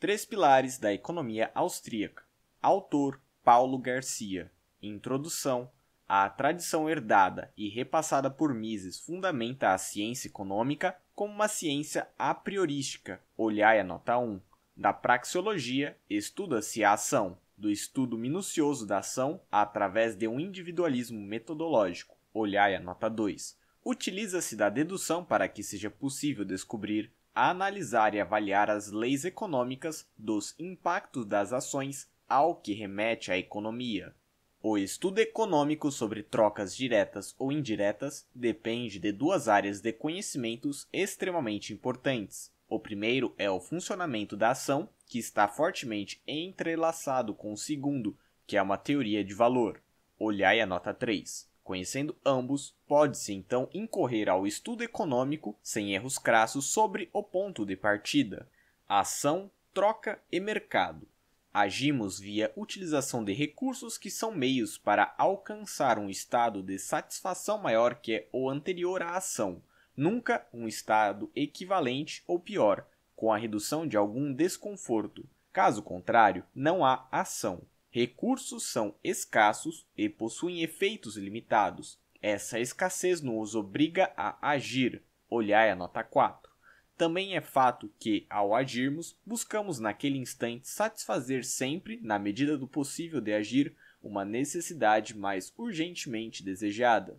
Três Pilares da Economia Austríaca. Autor Paulo Garcia. Introdução. A tradição herdada e repassada por Mises fundamenta a ciência econômica como uma ciência a priorística. Olhai a nota 1. Da praxeologia, estuda-se a ação, do estudo minucioso da ação através de um individualismo metodológico. Olhai a nota 2. Utiliza-se da dedução para que seja possível descobrir analisar e avaliar as leis econômicas dos impactos das ações ao que remete à economia. O estudo econômico sobre trocas diretas ou indiretas depende de duas áreas de conhecimentos extremamente importantes. O primeiro é o funcionamento da ação, que está fortemente entrelaçado com o segundo, que é uma teoria de valor. Olhai a nota 3. Conhecendo ambos, pode-se então incorrer ao estudo econômico sem erros crassos sobre o ponto de partida, ação, troca e mercado. Agimos via utilização de recursos que são meios para alcançar um estado de satisfação maior que o anterior à ação, nunca um estado equivalente ou pior, com a redução de algum desconforto. Caso contrário, não há ação. Recursos são escassos e possuem efeitos limitados. Essa escassez nos obriga a agir. Olhai a nota 4. Também é fato que, ao agirmos, buscamos naquele instante satisfazer sempre, na medida do possível de agir, uma necessidade mais urgentemente desejada.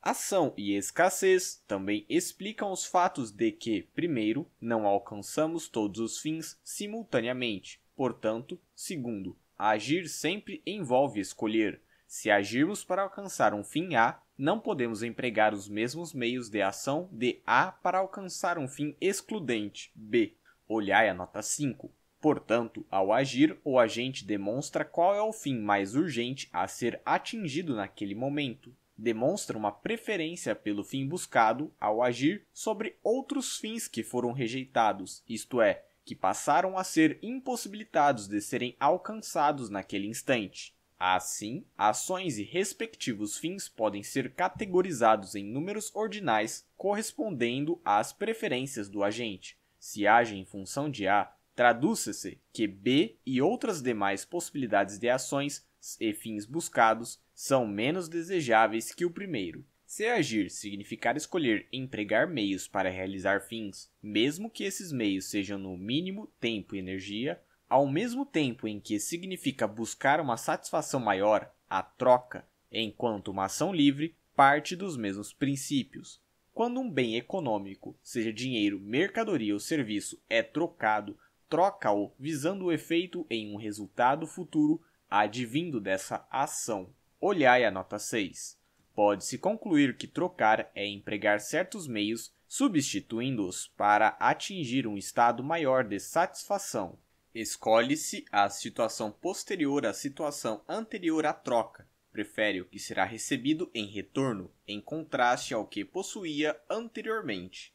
Ação e escassez também explicam os fatos de que, primeiro, não alcançamos todos os fins simultaneamente, portanto, segundo, Agir sempre envolve escolher. Se agirmos para alcançar um fim A, não podemos empregar os mesmos meios de ação de A para alcançar um fim excludente B. Olhai a nota 5. Portanto, ao agir, o agente demonstra qual é o fim mais urgente a ser atingido naquele momento. Demonstra uma preferência pelo fim buscado ao agir sobre outros fins que foram rejeitados, isto é, que passaram a ser impossibilitados de serem alcançados naquele instante. Assim, ações e respectivos fins podem ser categorizados em números ordinais correspondendo às preferências do agente. Se age em função de A, traduza-se que B e outras demais possibilidades de ações e fins buscados são menos desejáveis que o primeiro. Se agir significar escolher empregar meios para realizar fins, mesmo que esses meios sejam no mínimo tempo e energia, ao mesmo tempo em que significa buscar uma satisfação maior, a troca, enquanto uma ação livre, parte dos mesmos princípios. Quando um bem econômico, seja dinheiro, mercadoria ou serviço, é trocado, troca-o visando o efeito em um resultado futuro advindo dessa ação. Olhai a nota 6 pode-se concluir que trocar é empregar certos meios substituindo-os para atingir um estado maior de satisfação. Escolhe-se a situação posterior à situação anterior à troca, prefere o que será recebido em retorno, em contraste ao que possuía anteriormente.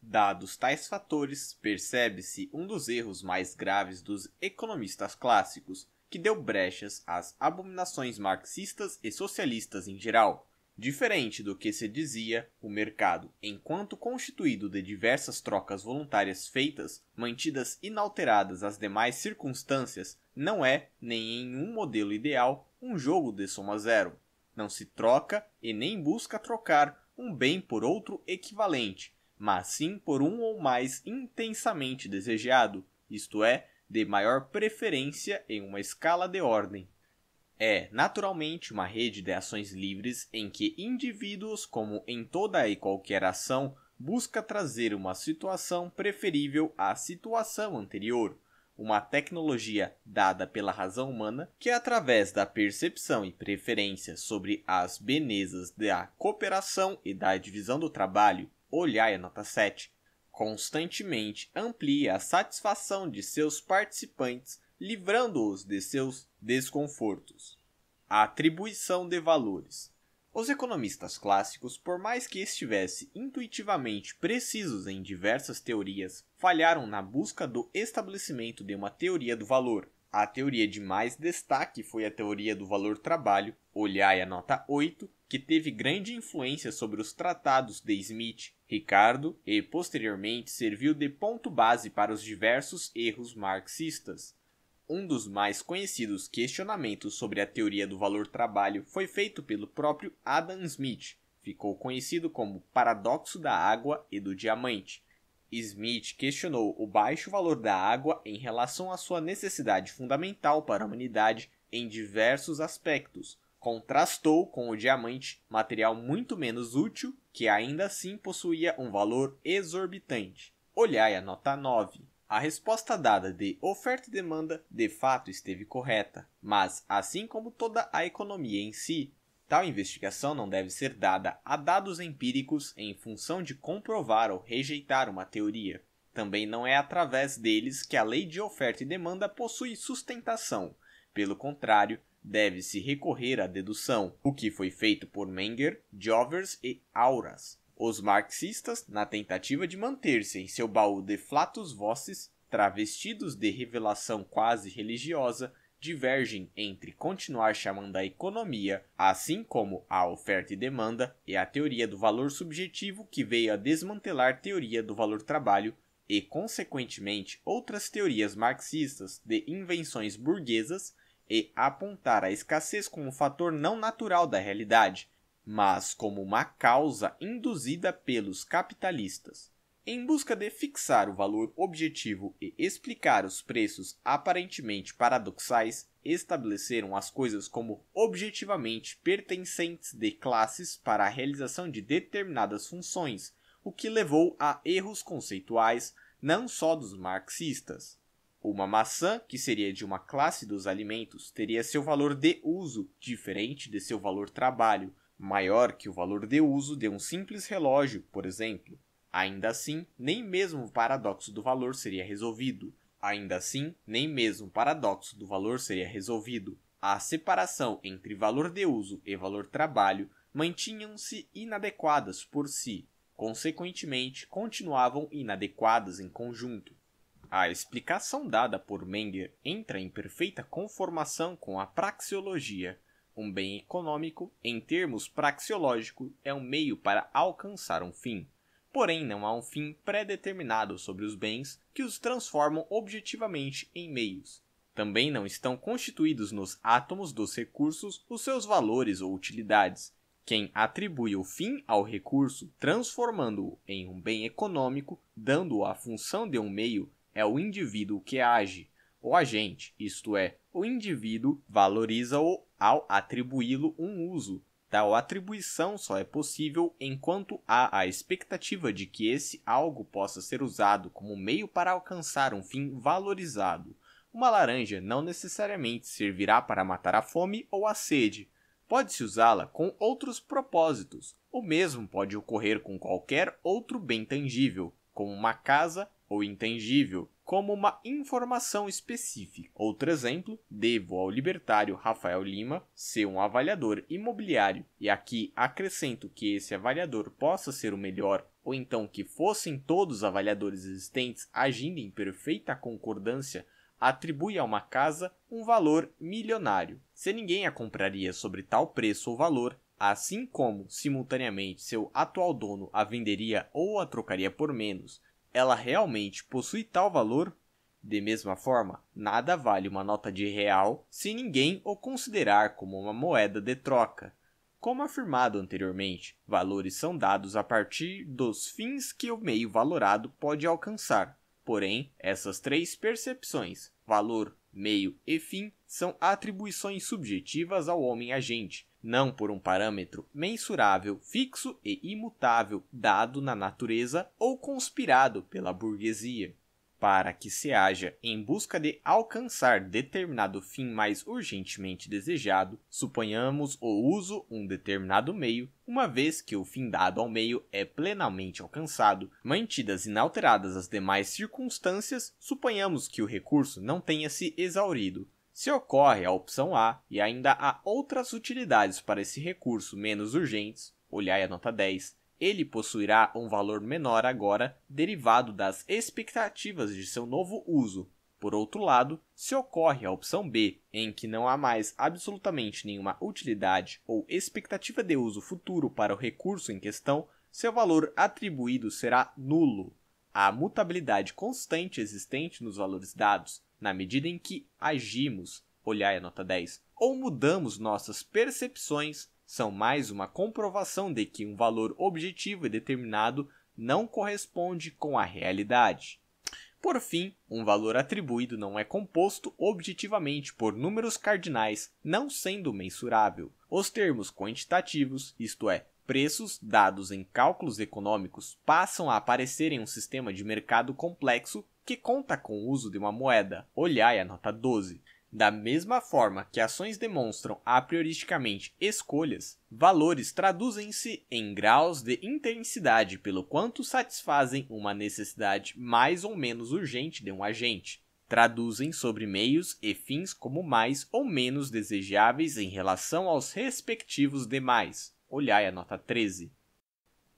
Dados tais fatores, percebe-se um dos erros mais graves dos economistas clássicos, que deu brechas às abominações marxistas e socialistas em geral. Diferente do que se dizia, o mercado, enquanto constituído de diversas trocas voluntárias feitas, mantidas inalteradas as demais circunstâncias, não é, nem em um modelo ideal, um jogo de soma zero. Não se troca e nem busca trocar um bem por outro equivalente, mas sim por um ou mais intensamente desejado, isto é, de maior preferência em uma escala de ordem é, naturalmente, uma rede de ações livres em que indivíduos, como em toda e qualquer ação, busca trazer uma situação preferível à situação anterior, uma tecnologia dada pela razão humana que, através da percepção e preferência sobre as benezas da cooperação e da divisão do trabalho, olhai a nota 7, constantemente amplia a satisfação de seus participantes, livrando-os de seus desconfortos a atribuição de valores. Os economistas clássicos, por mais que estivessem intuitivamente precisos em diversas teorias, falharam na busca do estabelecimento de uma teoria do valor. A teoria de mais destaque foi a teoria do valor trabalho, olhai a nota 8, que teve grande influência sobre os tratados de Smith, Ricardo e posteriormente serviu de ponto base para os diversos erros marxistas. Um dos mais conhecidos questionamentos sobre a teoria do valor-trabalho foi feito pelo próprio Adam Smith. Ficou conhecido como paradoxo da água e do diamante. Smith questionou o baixo valor da água em relação à sua necessidade fundamental para a humanidade em diversos aspectos. Contrastou com o diamante, material muito menos útil, que ainda assim possuía um valor exorbitante. Olhai a nota 9. A resposta dada de oferta e demanda de fato esteve correta, mas, assim como toda a economia em si, tal investigação não deve ser dada a dados empíricos em função de comprovar ou rejeitar uma teoria. Também não é através deles que a lei de oferta e demanda possui sustentação. Pelo contrário, deve-se recorrer à dedução, o que foi feito por Menger, Jovers e Auras os marxistas, na tentativa de manter-se em seu baú de flatus voces, travestidos de revelação quase religiosa, divergem entre continuar chamando a economia, assim como a oferta e demanda, e a teoria do valor subjetivo que veio a desmantelar a teoria do valor trabalho e, consequentemente, outras teorias marxistas de invenções burguesas e apontar a escassez como um fator não natural da realidade, mas como uma causa induzida pelos capitalistas, em busca de fixar o valor objetivo e explicar os preços aparentemente paradoxais, estabeleceram as coisas como objetivamente pertencentes de classes para a realização de determinadas funções, o que levou a erros conceituais não só dos marxistas. Uma maçã, que seria de uma classe dos alimentos, teria seu valor de uso diferente de seu valor trabalho, maior que o valor de uso de um simples relógio, por exemplo. Ainda assim, nem mesmo o paradoxo do valor seria resolvido. Ainda assim, nem mesmo o paradoxo do valor seria resolvido. A separação entre valor de uso e valor trabalho mantinham-se inadequadas por si, consequentemente, continuavam inadequadas em conjunto. A explicação dada por Menger entra em perfeita conformação com a praxeologia, um bem econômico, em termos praxeológico, é um meio para alcançar um fim. Porém, não há um fim pré-determinado sobre os bens que os transformam objetivamente em meios. Também não estão constituídos nos átomos dos recursos os seus valores ou utilidades. Quem atribui o fim ao recurso, transformando-o em um bem econômico, dando-o a função de um meio, é o indivíduo que age. O agente, isto é, o indivíduo, valoriza-o ao atribuí-lo um uso. Tal tá? atribuição só é possível enquanto há a expectativa de que esse algo possa ser usado como meio para alcançar um fim valorizado. Uma laranja não necessariamente servirá para matar a fome ou a sede. Pode-se usá-la com outros propósitos. O mesmo pode ocorrer com qualquer outro bem tangível, como uma casa ou intangível, como uma informação específica. Outro exemplo, devo ao libertário Rafael Lima ser um avaliador imobiliário, e aqui acrescento que esse avaliador possa ser o melhor ou então que fossem todos avaliadores existentes agindo em perfeita concordância, atribui a uma casa um valor milionário. Se ninguém a compraria sobre tal preço ou valor, assim como simultaneamente seu atual dono a venderia ou a trocaria por menos, ela realmente possui tal valor? De mesma forma, nada vale uma nota de real se ninguém o considerar como uma moeda de troca. Como afirmado anteriormente, valores são dados a partir dos fins que o meio valorado pode alcançar. Porém, essas três percepções, valor, meio e fim, são atribuições subjetivas ao homem agente, não por um parâmetro mensurável, fixo e imutável dado na natureza ou conspirado pela burguesia. Para que se haja em busca de alcançar determinado fim mais urgentemente desejado, suponhamos o uso um determinado meio, uma vez que o fim dado ao meio é plenamente alcançado, mantidas inalteradas as demais circunstâncias, suponhamos que o recurso não tenha se exaurido, se ocorre a opção A e ainda há outras utilidades para esse recurso menos urgentes, olhai a nota 10, ele possuirá um valor menor agora derivado das expectativas de seu novo uso. Por outro lado, se ocorre a opção B, em que não há mais absolutamente nenhuma utilidade ou expectativa de uso futuro para o recurso em questão, seu valor atribuído será nulo. A mutabilidade constante existente nos valores dados na medida em que agimos, olhai a nota 10, ou mudamos nossas percepções, são mais uma comprovação de que um valor objetivo e determinado não corresponde com a realidade. Por fim, um valor atribuído não é composto objetivamente por números cardinais, não sendo mensurável. Os termos quantitativos, isto é, preços dados em cálculos econômicos, passam a aparecer em um sistema de mercado complexo que conta com o uso de uma moeda, olhai a nota 12. Da mesma forma que ações demonstram a prioristicamente escolhas, valores traduzem-se em graus de intensidade pelo quanto satisfazem uma necessidade mais ou menos urgente de um agente. Traduzem sobre meios e fins como mais ou menos desejáveis em relação aos respectivos demais. Olhai a nota 13.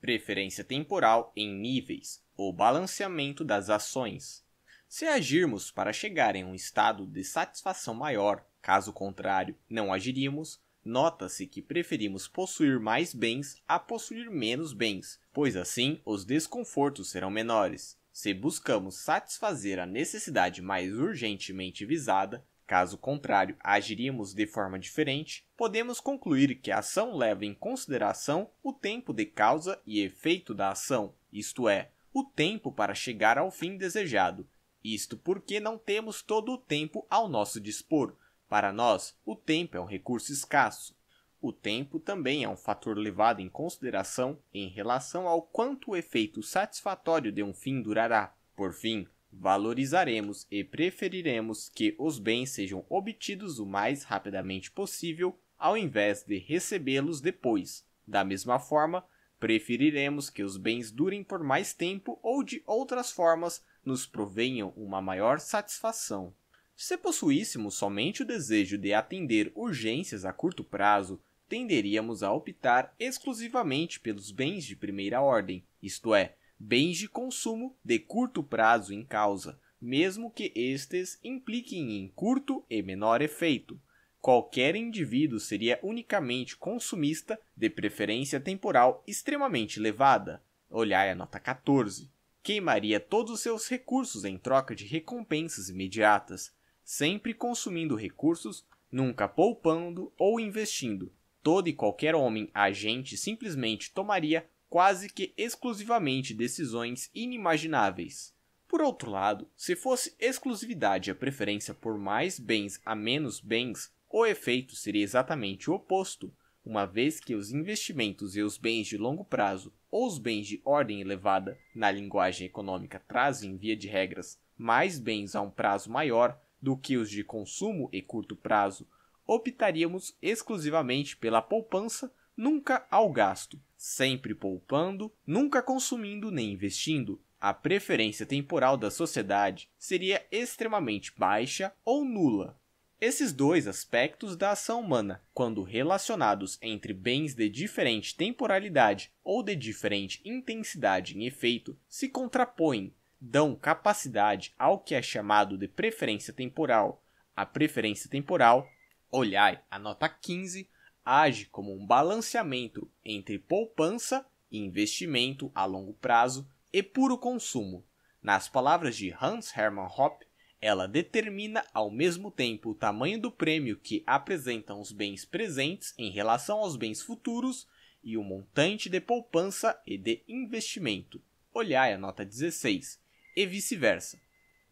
Preferência temporal em níveis o balanceamento das ações. Se agirmos para chegar em um estado de satisfação maior, caso contrário, não agiríamos, nota-se que preferimos possuir mais bens a possuir menos bens, pois assim os desconfortos serão menores. Se buscamos satisfazer a necessidade mais urgentemente visada, caso contrário agiríamos de forma diferente, podemos concluir que a ação leva em consideração o tempo de causa e efeito da ação, isto é, o tempo para chegar ao fim desejado. Isto porque não temos todo o tempo ao nosso dispor. Para nós, o tempo é um recurso escasso. O tempo também é um fator levado em consideração em relação ao quanto o efeito satisfatório de um fim durará. Por fim, valorizaremos e preferiremos que os bens sejam obtidos o mais rapidamente possível ao invés de recebê-los depois. Da mesma forma, Preferiremos que os bens durem por mais tempo ou de outras formas nos provenham uma maior satisfação. Se possuíssemos somente o desejo de atender urgências a curto prazo, tenderíamos a optar exclusivamente pelos bens de primeira ordem, isto é, bens de consumo de curto prazo em causa, mesmo que estes impliquem em curto e menor efeito. Qualquer indivíduo seria unicamente consumista, de preferência temporal extremamente elevada. Olhai a nota 14. Queimaria todos os seus recursos em troca de recompensas imediatas, sempre consumindo recursos, nunca poupando ou investindo. Todo e qualquer homem agente simplesmente tomaria quase que exclusivamente decisões inimagináveis. Por outro lado, se fosse exclusividade a preferência por mais bens a menos bens, o efeito seria exatamente o oposto, uma vez que os investimentos e os bens de longo prazo ou os bens de ordem elevada na linguagem econômica trazem, via de regras, mais bens a um prazo maior do que os de consumo e curto prazo, optaríamos exclusivamente pela poupança, nunca ao gasto, sempre poupando, nunca consumindo nem investindo. A preferência temporal da sociedade seria extremamente baixa ou nula, esses dois aspectos da ação humana, quando relacionados entre bens de diferente temporalidade ou de diferente intensidade em efeito, se contrapõem, dão capacidade ao que é chamado de preferência temporal. A preferência temporal, olhai a nota 15, age como um balanceamento entre poupança e investimento a longo prazo e puro consumo. Nas palavras de Hans Hermann Hoppe, ela determina ao mesmo tempo o tamanho do prêmio que apresentam os bens presentes em relação aos bens futuros e o montante de poupança e de investimento. Olhai a nota 16. E vice-versa.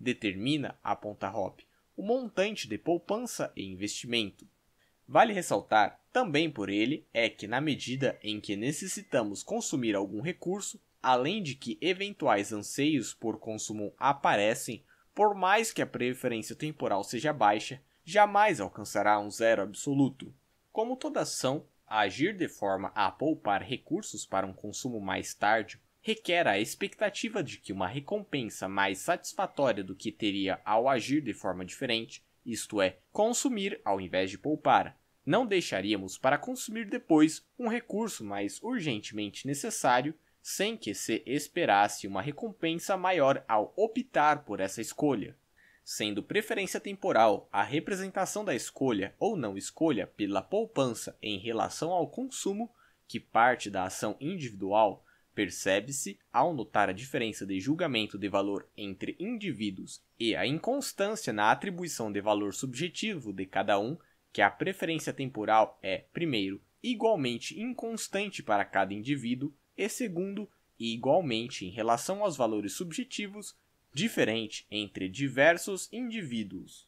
Determina, aponta Hoppe, o montante de poupança e investimento. Vale ressaltar também por ele é que, na medida em que necessitamos consumir algum recurso, além de que eventuais anseios por consumo aparecem, por mais que a preferência temporal seja baixa, jamais alcançará um zero absoluto. Como toda ação, agir de forma a poupar recursos para um consumo mais tarde requer a expectativa de que uma recompensa mais satisfatória do que teria ao agir de forma diferente, isto é, consumir ao invés de poupar. Não deixaríamos para consumir depois um recurso mais urgentemente necessário sem que se esperasse uma recompensa maior ao optar por essa escolha, sendo preferência temporal a representação da escolha ou não escolha pela poupança em relação ao consumo que parte da ação individual percebe-se ao notar a diferença de julgamento de valor entre indivíduos e a inconstância na atribuição de valor subjetivo de cada um, que a preferência temporal é, primeiro, igualmente inconstante para cada indivíduo e segundo, e igualmente em relação aos valores subjetivos, diferente entre diversos indivíduos.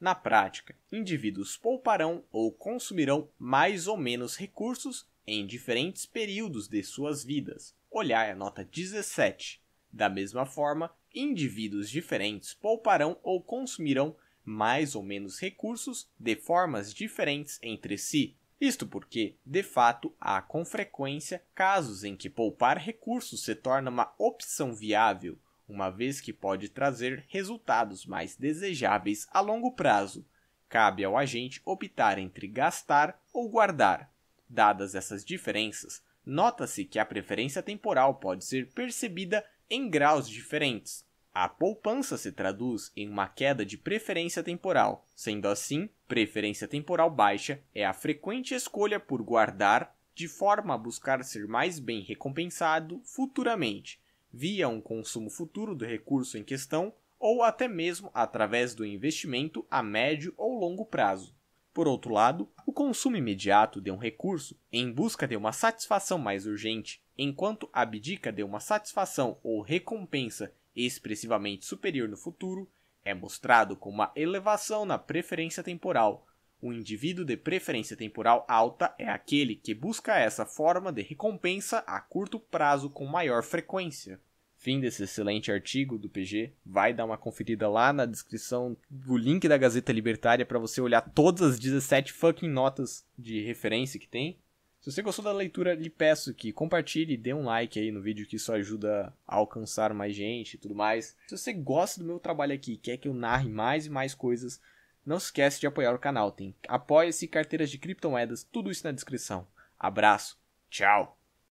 Na prática, indivíduos pouparão ou consumirão mais ou menos recursos em diferentes períodos de suas vidas. Olhar a nota 17. Da mesma forma, indivíduos diferentes pouparão ou consumirão mais ou menos recursos de formas diferentes entre si. Isto porque, de fato, há com frequência casos em que poupar recursos se torna uma opção viável, uma vez que pode trazer resultados mais desejáveis a longo prazo. Cabe ao agente optar entre gastar ou guardar. Dadas essas diferenças, nota-se que a preferência temporal pode ser percebida em graus diferentes. A poupança se traduz em uma queda de preferência temporal, sendo assim, preferência temporal baixa é a frequente escolha por guardar de forma a buscar ser mais bem recompensado futuramente, via um consumo futuro do recurso em questão ou até mesmo através do investimento a médio ou longo prazo. Por outro lado, o consumo imediato de um recurso em busca de uma satisfação mais urgente, enquanto abdica de uma satisfação ou recompensa expressivamente superior no futuro, é mostrado com uma elevação na preferência temporal. O indivíduo de preferência temporal alta é aquele que busca essa forma de recompensa a curto prazo com maior frequência. Fim desse excelente artigo do PG. Vai dar uma conferida lá na descrição do link da Gazeta Libertária para você olhar todas as 17 fucking notas de referência que tem. Se você gostou da leitura, lhe peço que compartilhe, dê um like aí no vídeo, que isso ajuda a alcançar mais gente e tudo mais. Se você gosta do meu trabalho aqui, quer que eu narre mais e mais coisas, não se esquece de apoiar o canal. Tem apoia-se, carteiras de criptomoedas, tudo isso na descrição. Abraço, tchau!